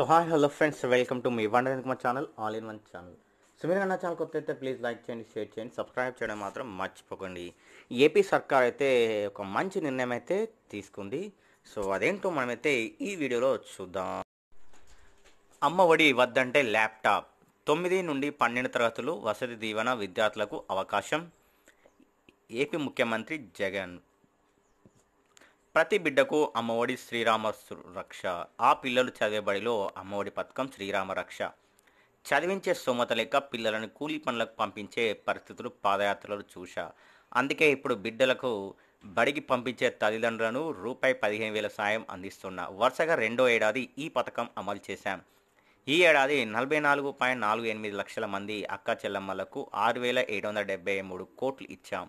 so hi hello friends welcome to మీ wonder మా channel all in one channel so మీరు నా channel కొత్త అయితే ప్లీజ్ లైక్ చేయండి షేర్ చేయండి సబ్స్క్రైబ్ చేయడం మాత్రం మర్చిపోకండి ఏపీ సర్కార్ అయితే ఒక మంచి నిర్ణయం అయితే తీసుకుంది సో అదేంటో మనమైతే ఈ వీడియోలో చూద్దాం అమ్మ ఒడి వద్దంటే ల్యాప్టాప్ తొమ్మిది నుండి పన్నెండు తరగతులు వసతి దీవెన విద్యార్థులకు అవకాశం ఏపీ ముఖ్యమంత్రి జగన్ ప్రతి బిడ్డకు అమ్మఒడి శ్రీరామ రక్ష ఆ పిల్లలు చదివే బడిలో అమ్మఒడి పథకం శ్రీరామ రక్ష చదివించే సోమత లేక పిల్లలను కూలి పనులకు పంపించే పరిస్థితులు పాదయాత్రలు చూశా అందుకే ఇప్పుడు బిడ్డలకు బడికి పంపించే తల్లిదండ్రులను రూపాయి పదిహేను వేల సాయం అందిస్తున్నా వరుసగా రెండో ఏడాది ఈ పథకం అమలు చేశాం ఈ ఏడాది నలభై నాలుగు పాయింట్ నాలుగు ఎనిమిది లక్షల మంది అక్క చెల్లమ్మలకు ఆరు వేల ఏడు వందల డెబ్బై మూడు కోట్లు ఇచ్చాం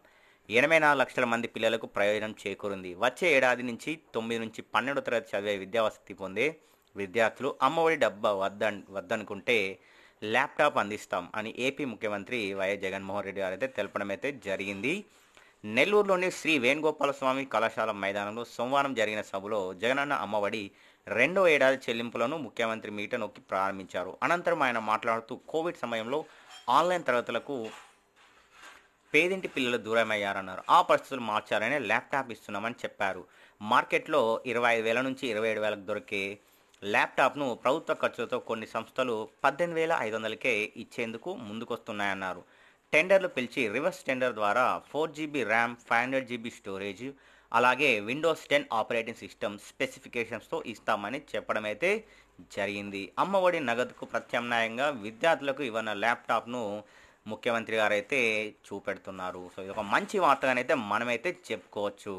ఎనభై నాలుగు లక్షల మంది పిల్లలకు ప్రయోజనం చేకూరింది వచ్చే ఏడాది నుంచి తొమ్మిది నుంచి పన్నెండు తరగతి చదివే విద్యావసతి పొందే విద్యార్థులు అమ్మఒడి డబ్బా వద్ద వద్దనుకుంటే ల్యాప్టాప్ అందిస్తాం అని ఏపీ ముఖ్యమంత్రి వైఎస్ జగన్మోహన్ రెడ్డి గారు అయితే తెలపడం అయితే జరిగింది నెల్లూరులోని శ్రీ వేణుగోపాల స్వామి కళాశాల మైదానంలో సోమవారం జరిగిన సభలో జగనన్న అమ్మఒడి రెండో ఏడాది చెల్లింపులను ముఖ్యమంత్రి మీట నొక్కి ప్రారంభించారు అనంతరం ఆయన మాట్లాడుతూ కోవిడ్ సమయంలో ఆన్లైన్ తరగతులకు పేదింటి పిల్లలు దూరమయ్యారన్నారు ఆ పరిస్థితులు మార్చాలని ల్యాప్టాప్ ఇస్తున్నామని చెప్పారు మార్కెట్లో ఇరవై ఐదు వేల నుంచి ఇరవై ఏడు వేలకు దొరికే ల్యాప్టాప్ను ప్రభుత్వ ఖర్చులతో కొన్ని సంస్థలు పద్దెనిమిది వేల ఐదు వందలకే ఇచ్చేందుకు ముందుకొస్తున్నాయన్నారు టెండర్లు పిలిచి రివర్స్ టెండర్ ద్వారా four GB RAM five hundred GB storage అలాగే విండోస్ టెన్ ఆపరేటింగ్ సిస్టమ్ స్పెసిఫికేషన్స్తో ఇస్తామని చెప్పడం అయితే జరిగింది అమ్మఒడి నగదుకు ప్రత్యామ్నాయంగా విద్యార్థులకు ఇవ్వన ల్యాప్టాప్ను ముఖ్యమంత్రి గారు అయితే చూపెడుతున్నారు సో ఇది ఒక మంచి వార్తగానైతే మనమైతే చెప్పుకోవచ్చు